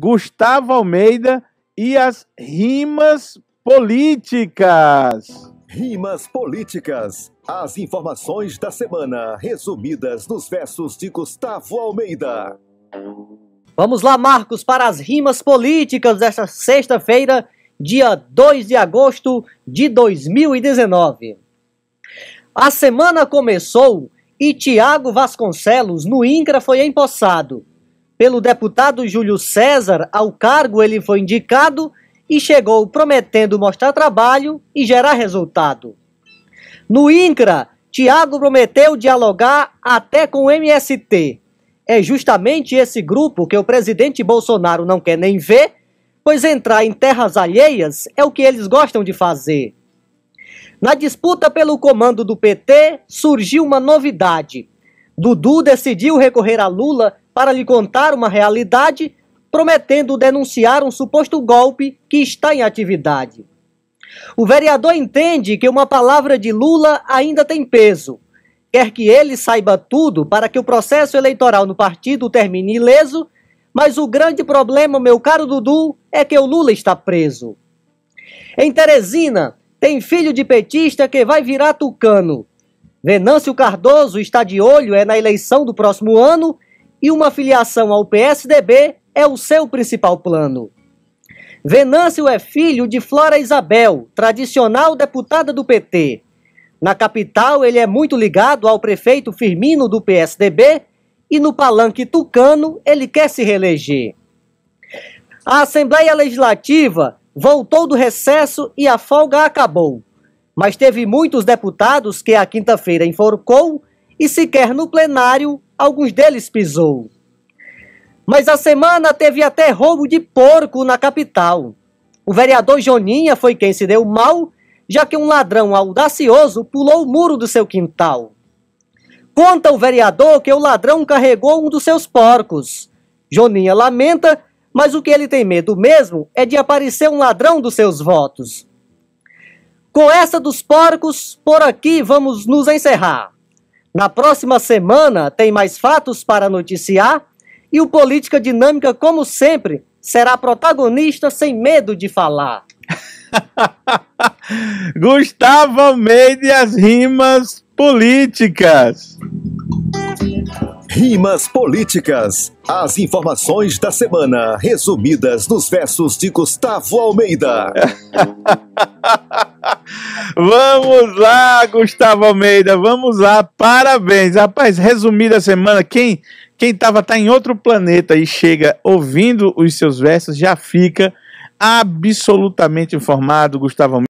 Gustavo Almeida e as rimas políticas. Rimas políticas. As informações da semana resumidas nos versos de Gustavo Almeida. Vamos lá, Marcos, para as rimas políticas desta sexta-feira, dia 2 de agosto de 2019. A semana começou e Tiago Vasconcelos, no INCRA, foi empossado pelo deputado Júlio César ao cargo ele foi indicado e chegou prometendo mostrar trabalho e gerar resultado. No INCRA, Tiago prometeu dialogar até com o MST. É justamente esse grupo que o presidente Bolsonaro não quer nem ver, pois entrar em terras alheias é o que eles gostam de fazer. Na disputa pelo comando do PT, surgiu uma novidade. Dudu decidiu recorrer a Lula para lhe contar uma realidade, prometendo denunciar um suposto golpe que está em atividade. O vereador entende que uma palavra de Lula ainda tem peso. Quer que ele saiba tudo para que o processo eleitoral no partido termine ileso, mas o grande problema, meu caro Dudu, é que o Lula está preso. Em Teresina, tem filho de petista que vai virar tucano Venâncio Cardoso está de olho é na eleição do próximo ano e uma filiação ao PSDB é o seu principal plano. Venâncio é filho de Flora Isabel, tradicional deputada do PT. Na capital, ele é muito ligado ao prefeito Firmino do PSDB e no palanque tucano ele quer se reeleger. A Assembleia Legislativa voltou do recesso e a folga acabou. Mas teve muitos deputados que a quinta-feira enforcou e sequer no plenário alguns deles pisou. Mas a semana teve até roubo de porco na capital. O vereador Joninha foi quem se deu mal, já que um ladrão audacioso pulou o muro do seu quintal. Conta o vereador que o ladrão carregou um dos seus porcos. Joninha lamenta, mas o que ele tem medo mesmo é de aparecer um ladrão dos seus votos. Com essa dos porcos, por aqui vamos nos encerrar. Na próxima semana tem mais fatos para noticiar e o Política Dinâmica, como sempre, será protagonista sem medo de falar. Gustavo Almeida e as rimas políticas. Rimas políticas. As informações da semana resumidas nos versos de Gustavo Almeida. vamos lá, Gustavo Almeida, vamos lá, parabéns. Rapaz, resumida a semana, quem quem tava tá em outro planeta e chega ouvindo os seus versos já fica absolutamente informado, Gustavo Almeida.